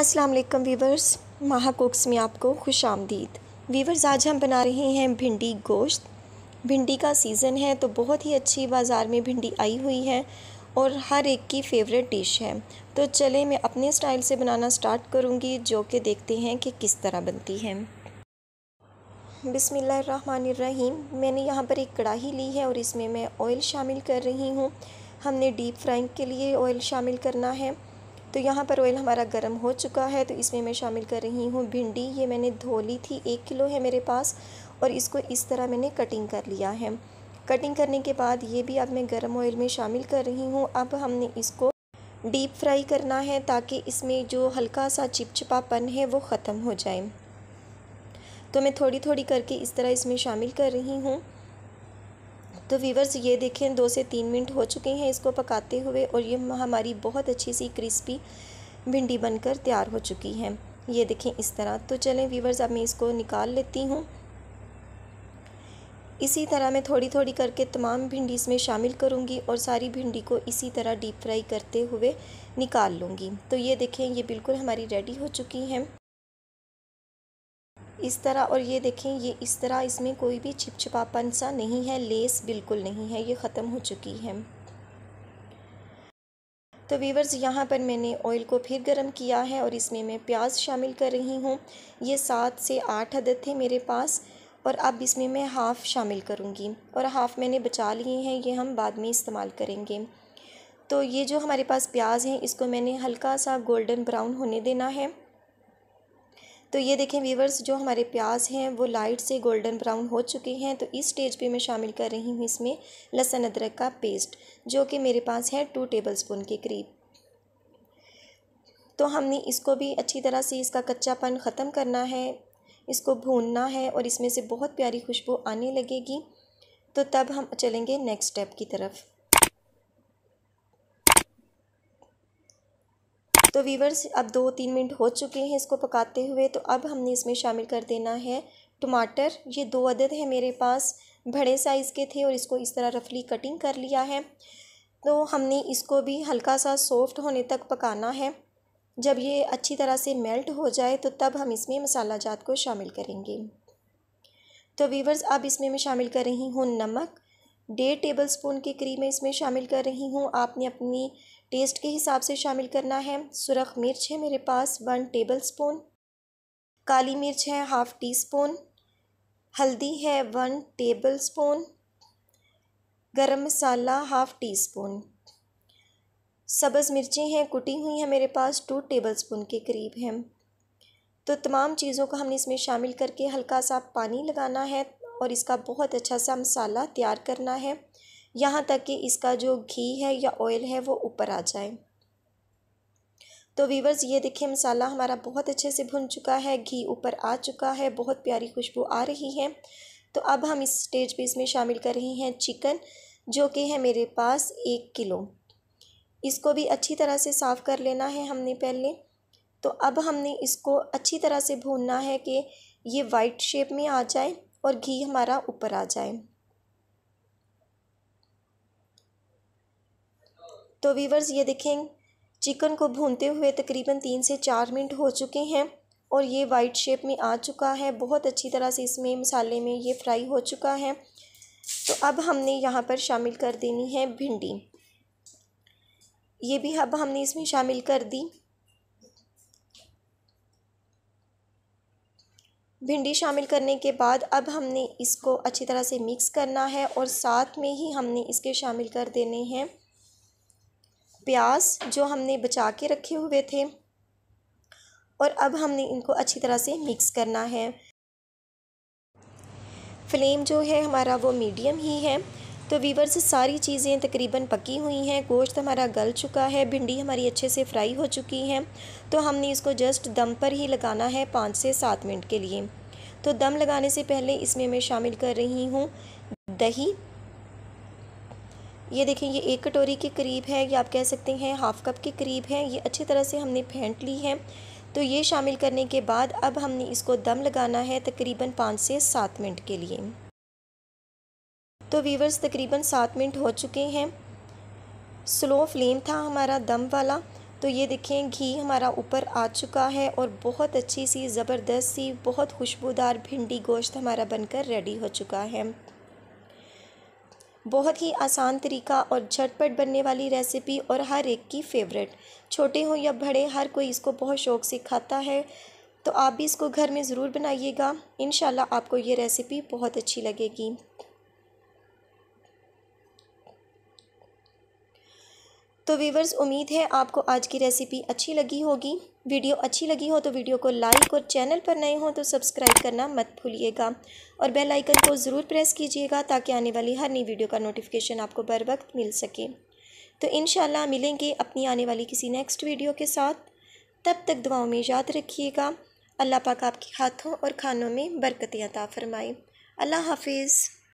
अस्सलाम वालेकुम वीवर्स माहा कुक्स में आपको खुश आमदीद वीवर्स आज हम बना रहे हैं भिंडी गोश्त भिंडी का सीज़न है तो बहुत ही अच्छी बाज़ार में भिंडी आई हुई है और हर एक की फेवरेट डिश है तो चले मैं अपने स्टाइल से बनाना स्टार्ट करूँगी जो कि देखते हैं कि किस तरह बनती है बिसमीम मैंने यहाँ पर एक कढ़ाही ली है और इसमें मैं ऑयल शामिल कर रही हूँ हमने डीप फ्राइंग के लिए ऑयल शामिल करना है तो यहाँ पर ऑयल हमारा गर्म हो चुका है तो इसमें मैं शामिल कर रही हूँ भिंडी ये मैंने धो ली थी एक किलो है मेरे पास और इसको इस तरह मैंने कटिंग कर लिया है कटिंग करने के बाद ये भी अब मैं गर्म ऑयल में शामिल कर रही हूँ अब हमने इसको डीप फ्राई करना है ताकि इसमें जो हल्का सा चिपचिपापन है वो ख़त्म हो जाए तो मैं थोड़ी थोड़ी करके इस तरह इसमें शामिल कर रही हूँ तो वीवर्स ये देखें दो से तीन मिनट हो चुके हैं इसको पकाते हुए और ये हमारी बहुत अच्छी सी क्रिस्पी भिंडी बनकर तैयार हो चुकी है ये देखें इस तरह तो चलें वीवर्स अब मैं इसको निकाल लेती हूँ इसी तरह मैं थोड़ी थोड़ी करके तमाम भिंडी इसमें शामिल करूँगी और सारी भिंडी को इसी तरह डीप फ्राई करते हुए निकाल लूँगी तो ये देखें ये बिल्कुल हमारी रेडी हो चुकी हैं इस तरह और ये देखें ये इस तरह इसमें कोई भी छिपछिपापन सा नहीं है लेस बिल्कुल नहीं है ये ख़त्म हो चुकी है तो वीवर्स यहाँ पर मैंने ऑयल को फिर गर्म किया है और इसमें मैं प्याज शामिल कर रही हूँ ये सात से आठ अदद थे मेरे पास और अब इसमें मैं हाफ़ शामिल करूँगी और हाफ़ मैंने बचा लिए हैं ये हम बाद में इस्तेमाल करेंगे तो ये जो हमारे पास प्याज हैं इसको मैंने हल्का सा गोल्डन ब्राउन होने देना है तो ये देखें वीवर्स जो हमारे प्याज हैं वो लाइट से गोल्डन ब्राउन हो चुके हैं तो इस स्टेज पे मैं शामिल कर रही हूँ इसमें लहसुन अदरक का पेस्ट जो कि मेरे पास है टू टेबल स्पून के करीब तो हमने इसको भी अच्छी तरह से इसका कच्चापन ख़त्म करना है इसको भूनना है और इसमें से बहुत प्यारी खुशबू आने लगेगी तो तब हम चलेंगे नेक्स्ट स्टेप की तरफ तो वीवर्स अब दो तीन मिनट हो चुके हैं इसको पकाते हुए तो अब हमने इसमें शामिल कर देना है टमाटर ये दो अदद है मेरे पास बड़े साइज़ के थे और इसको इस तरह रफली कटिंग कर लिया है तो हमने इसको भी हल्का सा सॉफ्ट होने तक पकाना है जब ये अच्छी तरह से मेल्ट हो जाए तो तब हम इसमें मसाला जात को शामिल करेंगे तो वीवर्स अब इसमें मैं शामिल कर रही हूँ नमक डेढ़ टेबल स्पून के करीब मैं इसमें शामिल कर रही हूँ आपने अपनी टेस्ट के हिसाब से शामिल करना है सुरख मिर्च है मेरे पास वन टेबल स्पून काली मिर्च है हाफ़ टी स्पून हल्दी है वन टेबल स्पून गर्म मसाला हाफ़ टी स्पून सब्ज़ मिर्चें हैं कुटी हुई हैं मेरे पास टू टेबल स्पून के करीब हैं तो तमाम चीज़ों को हमने इसमें शामिल करके हल्का सा पानी लगाना है और इसका बहुत अच्छा सा मसाला तैयार करना है यहाँ तक कि इसका जो घी है या ऑयल है वो ऊपर आ जाए तो वीवर्स ये देखिए मसाला हमारा बहुत अच्छे से भुन चुका है घी ऊपर आ चुका है बहुत प्यारी खुशबू आ रही है तो अब हम इस स्टेज पे इसमें शामिल कर रहे हैं चिकन जो कि है मेरे पास एक किलो इसको भी अच्छी तरह से साफ़ कर लेना है हमने पहले तो अब हमने इसको अच्छी तरह से भूनना है कि ये वाइट शेप में आ जाए और घी हमारा ऊपर आ जाए तो वीवर्स ये देखें चिकन को भूनते हुए तकरीबन तीन से चार मिनट हो चुके हैं और ये वाइट शेप में आ चुका है बहुत अच्छी तरह से इसमें मसाले में ये फ्राई हो चुका है तो अब हमने यहाँ पर शामिल कर देनी है भिंडी ये भी अब हमने इसमें शामिल कर दी भिंडी शामिल करने के बाद अब हमने इसको अच्छी तरह से मिक्स करना है और साथ में ही हमने इसके शामिल कर देने हैं प्याज जो हमने बचा के रखे हुए थे और अब हमने इनको अच्छी तरह से मिक्स करना है फ्लेम जो है हमारा वो मीडियम ही है तो वीवर्स सारी चीज़ें तकरीबन पकी हुई हैं गोश्त हमारा गल चुका है भिंडी हमारी अच्छे से फ्राई हो चुकी है तो हमने इसको जस्ट दम पर ही लगाना है पाँच से सात मिनट के लिए तो दम लगाने से पहले इसमें मैं शामिल कर रही हूँ दही ये देखें ये एक कटोरी के करीब है या आप कह सकते हैं हाफ़ कप के करीब है ये अच्छी तरह से हमने फेंट ली है तो ये शामिल करने के बाद अब हमने इसको दम लगाना है तकरीबन पाँच से सात मिनट के लिए तो वीवर्स तकरीबन सात मिनट हो चुके हैं स्लो फ्लेम था हमारा दम वाला तो ये देखें घी हमारा ऊपर आ चुका है और बहुत अच्छी सी ज़बरदस्त सी बहुत खुशबूदार भिंडी गोश्त हमारा बनकर रेडी हो चुका है बहुत ही आसान तरीका और झटपट बनने वाली रेसिपी और हर एक की फेवरेट छोटे हों या बड़े हर कोई इसको बहुत शौक़ से खाता है तो आप भी इसको घर में ज़रूर बनाइएगा इन आपको ये रेसिपी बहुत अच्छी लगेगी तो वीवर्स उम्मीद है आपको आज की रेसिपी अच्छी लगी होगी वीडियो अच्छी लगी हो तो वीडियो को लाइक और चैनल पर नए हो तो सब्सक्राइब करना मत भूलिएगा और बेल आइकन को ज़रूर प्रेस कीजिएगा ताकि आने वाली हर नई वीडियो का नोटिफिकेशन आपको बर वक्त मिल सके तो इन मिलेंगे अपनी आने वाली किसी नेक्स्ट वीडियो के साथ तब तक दुआओं में याद रखिएगा अल्लाह पाक आपके हाथों और खानों में बरकतें अता फरमाएँ अल्लाह हाफिज़